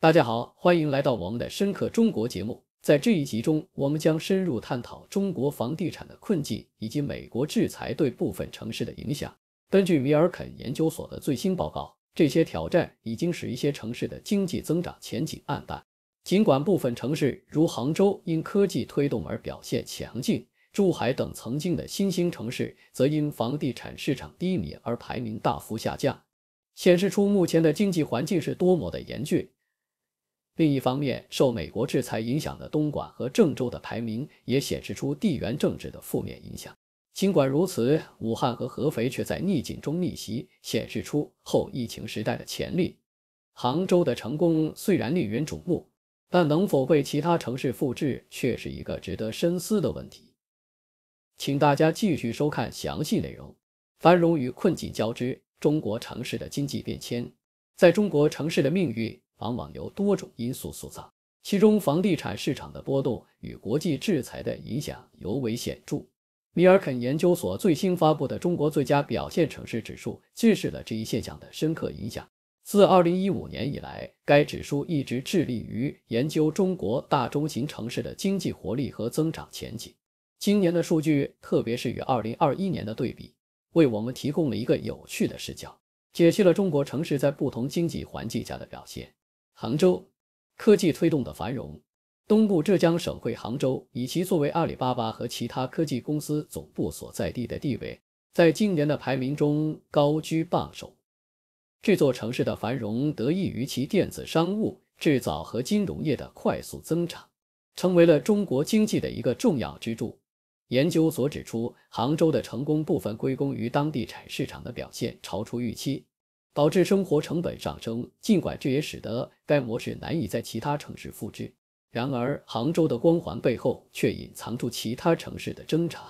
大家好，欢迎来到我们的《深刻中国》节目。在这一集中，我们将深入探讨中国房地产的困境以及美国制裁对部分城市的影响。根据米尔肯研究所的最新报告，这些挑战已经使一些城市的经济增长前景黯淡。尽管部分城市如杭州因科技推动而表现强劲，珠海等曾经的新兴城市则因房地产市场低迷而排名大幅下降，显示出目前的经济环境是多么的严峻。另一方面，受美国制裁影响的东莞和郑州的排名也显示出地缘政治的负面影响。尽管如此，武汉和合肥却在逆境中逆袭，显示出后疫情时代的潜力。杭州的成功虽然令人瞩目，但能否被其他城市复制却是一个值得深思的问题。请大家继续收看详细内容。繁荣与困境交织，中国城市的经济变迁，在中国城市的命运。往往由多种因素塑造，其中房地产市场的波动与国际制裁的影响尤为显著。米尔肯研究所最新发布的中国最佳表现城市指数揭示了这一现象的深刻影响。自2015年以来，该指数一直致力于研究中国大中型城市的经济活力和增长前景。今年的数据，特别是与2021年的对比，为我们提供了一个有趣的视角，解析了中国城市在不同经济环境下的表现。杭州科技推动的繁荣。东部浙江省会杭州，以其作为阿里巴巴和其他科技公司总部所在地的地位，在今年的排名中高居榜首。这座城市的繁荣得益于其电子商务、制造和金融业的快速增长，成为了中国经济的一个重要支柱。研究所指出，杭州的成功部分归功于当地产市场的表现超出预期。导致生活成本上升，尽管这也使得该模式难以在其他城市复制。然而，杭州的光环背后却隐藏住其他城市的挣扎。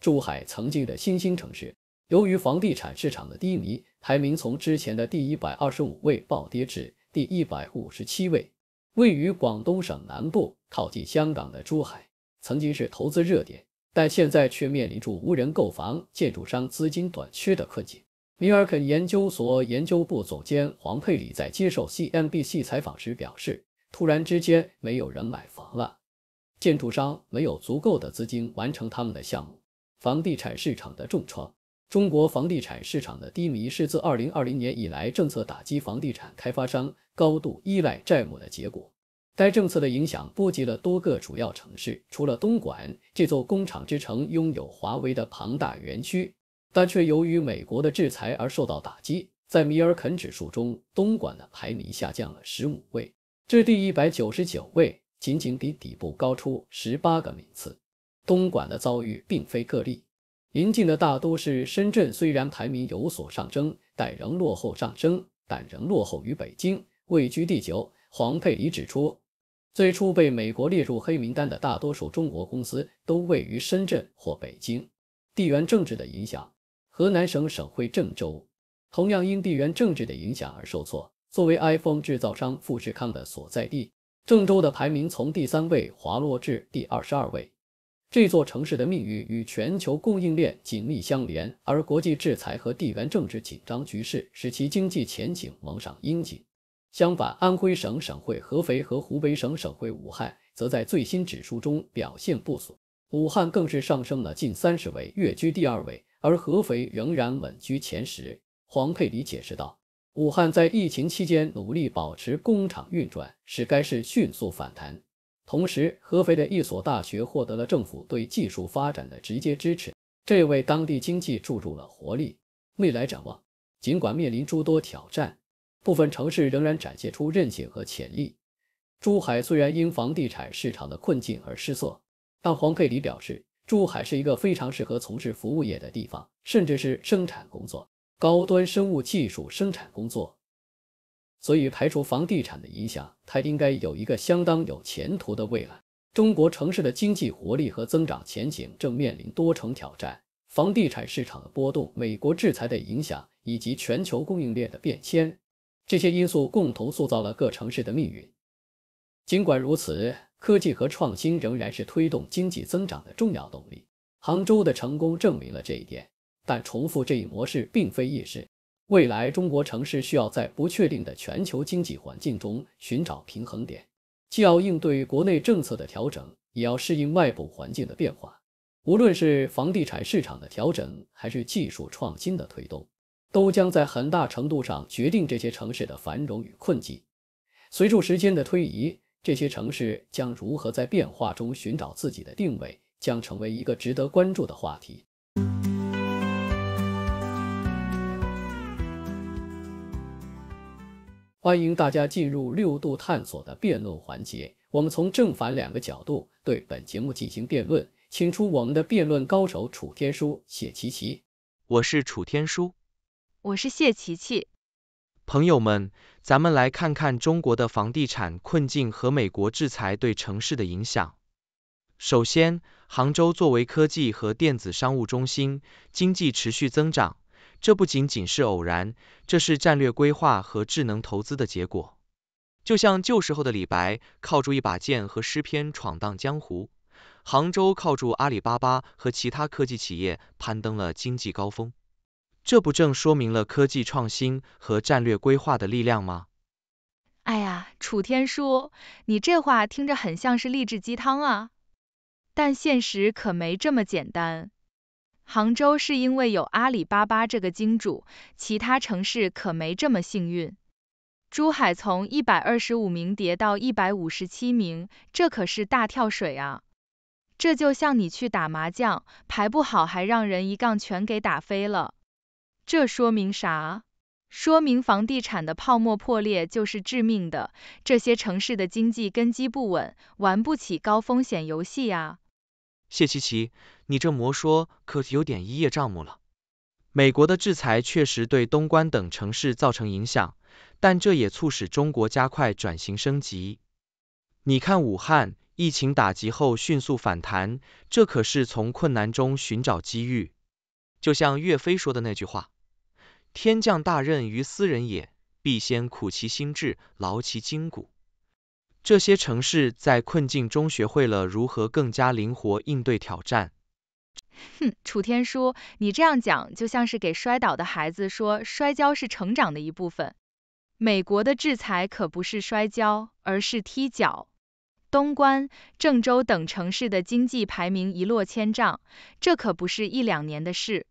珠海曾经的新兴城市，由于房地产市场的低迷，排名从之前的第一百二十五位暴跌至第一百五十七位。位于广东省南部、靠近香港的珠海，曾经是投资热点，但现在却面临住无人购房、建筑商资金短缺的困境。米尔肯研究所研究部总监黄佩里在接受 CNBC 采访时表示：“突然之间，没有人买房了，建筑商没有足够的资金完成他们的项目。房地产市场的重创，中国房地产市场的低迷是自2020年以来政策打击房地产开发商高度依赖债务的结果。该政策的影响波及了多个主要城市，除了东莞这座工厂之城，拥有华为的庞大园区。”但却由于美国的制裁而受到打击，在米尔肯指数中，东莞的排名下降了十五位，至第一百九十九位，仅仅比底部高出十八个名次。东莞的遭遇并非个例，邻近的大都市深圳虽然排名有所上升，但仍落后上升，但仍落后于北京，位居第九。黄佩里指出，最初被美国列入黑名单的大多数中国公司都位于深圳或北京，地缘政治的影响。河南省省会郑州，同样因地缘政治的影响而受挫。作为 iPhone 制造商富士康的所在地，郑州的排名从第三位滑落至第二十二位。这座城市的命运与全球供应链紧密相连，而国际制裁和地缘政治紧张局势使其经济前景蒙上阴影。相反，安徽省省会合肥和湖北省省会武汉则在最新指数中表现不俗，武汉更是上升了近三十位，跃居第二位。而合肥仍然稳居前十。黄佩理解释道：“武汉在疫情期间努力保持工厂运转，使该市迅速反弹。同时，合肥的一所大学获得了政府对技术发展的直接支持，这为当地经济注入了活力。”未来展望，尽管面临诸多挑战，部分城市仍然展现出韧性和潜力。珠海虽然因房地产市场的困境而失色，但黄佩里表示。珠海是一个非常适合从事服务业的地方，甚至是生产工作，高端生物技术生产工作。所以，排除房地产的影响，它应该有一个相当有前途的未来。中国城市的经济活力和增长前景正面临多重挑战：房地产市场的波动、美国制裁的影响以及全球供应链的变迁。这些因素共同塑造了各城市的命运。尽管如此，科技和创新仍然是推动经济增长的重要动力。杭州的成功证明了这一点，但重复这一模式并非易事。未来，中国城市需要在不确定的全球经济环境中寻找平衡点，既要应对国内政策的调整，也要适应外部环境的变化。无论是房地产市场的调整，还是技术创新的推动，都将在很大程度上决定这些城市的繁荣与困境。随着时间的推移，这些城市将如何在变化中寻找自己的定位，将成为一个值得关注的话题。欢迎大家进入六度探索的辩论环节。我们从正反两个角度对本节目进行辩论，请出我们的辩论高手楚天舒、谢琪琪。我是楚天舒，我是谢琪琪。朋友们，咱们来看看中国的房地产困境和美国制裁对城市的影响。首先，杭州作为科技和电子商务中心，经济持续增长，这不仅仅是偶然，这是战略规划和智能投资的结果。就像旧时候的李白，靠住一把剑和诗篇闯荡江湖，杭州靠住阿里巴巴和其他科技企业攀登了经济高峰。这不正说明了科技创新和战略规划的力量吗？哎呀，楚天舒，你这话听着很像是励志鸡汤啊，但现实可没这么简单。杭州是因为有阿里巴巴这个金主，其他城市可没这么幸运。珠海从一百二十五名跌到一百五十七名，这可是大跳水啊！这就像你去打麻将，牌不好还让人一杠全给打飞了。这说明啥？说明房地产的泡沫破裂就是致命的，这些城市的经济根基不稳，玩不起高风险游戏啊。谢琪琪，你这魔说可有点一叶障目了。美国的制裁确实对东关等城市造成影响，但这也促使中国加快转型升级。你看武汉疫情打击后迅速反弹，这可是从困难中寻找机遇。就像岳飞说的那句话。天降大任于斯人也，必先苦其心志，劳其筋骨。这些城市在困境中学会了如何更加灵活应对挑战。哼，楚天舒，你这样讲就像是给摔倒的孩子说摔跤是成长的一部分。美国的制裁可不是摔跤，而是踢脚。东关、郑州等城市的经济排名一落千丈，这可不是一两年的事。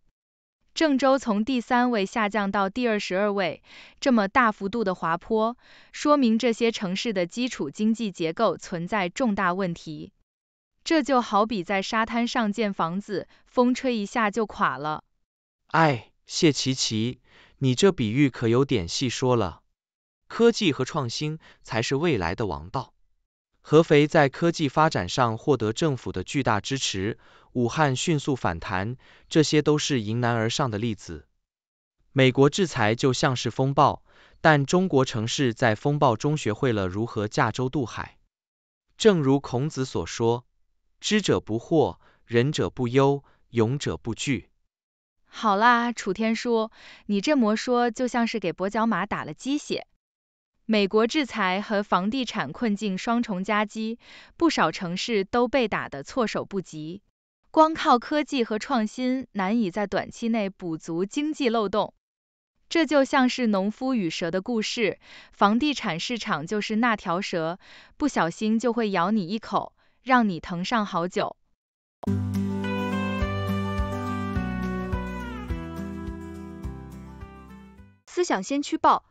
郑州从第三位下降到第二十二位，这么大幅度的滑坡，说明这些城市的基础经济结构存在重大问题。这就好比在沙滩上建房子，风吹一下就垮了。哎，谢琪琪，你这比喻可有点戏说了。科技和创新才是未来的王道。合肥在科技发展上获得政府的巨大支持，武汉迅速反弹，这些都是迎难而上的例子。美国制裁就像是风暴，但中国城市在风暴中学会了如何驾舟渡海。正如孔子所说：“知者不惑，仁者不忧，勇者不惧。”好啦，楚天舒，你这么说就像是给跛脚马打了鸡血。美国制裁和房地产困境双重夹击，不少城市都被打得措手不及。光靠科技和创新，难以在短期内补足经济漏洞。这就像是农夫与蛇的故事，房地产市场就是那条蛇，不小心就会咬你一口，让你疼上好久。思想先驱报。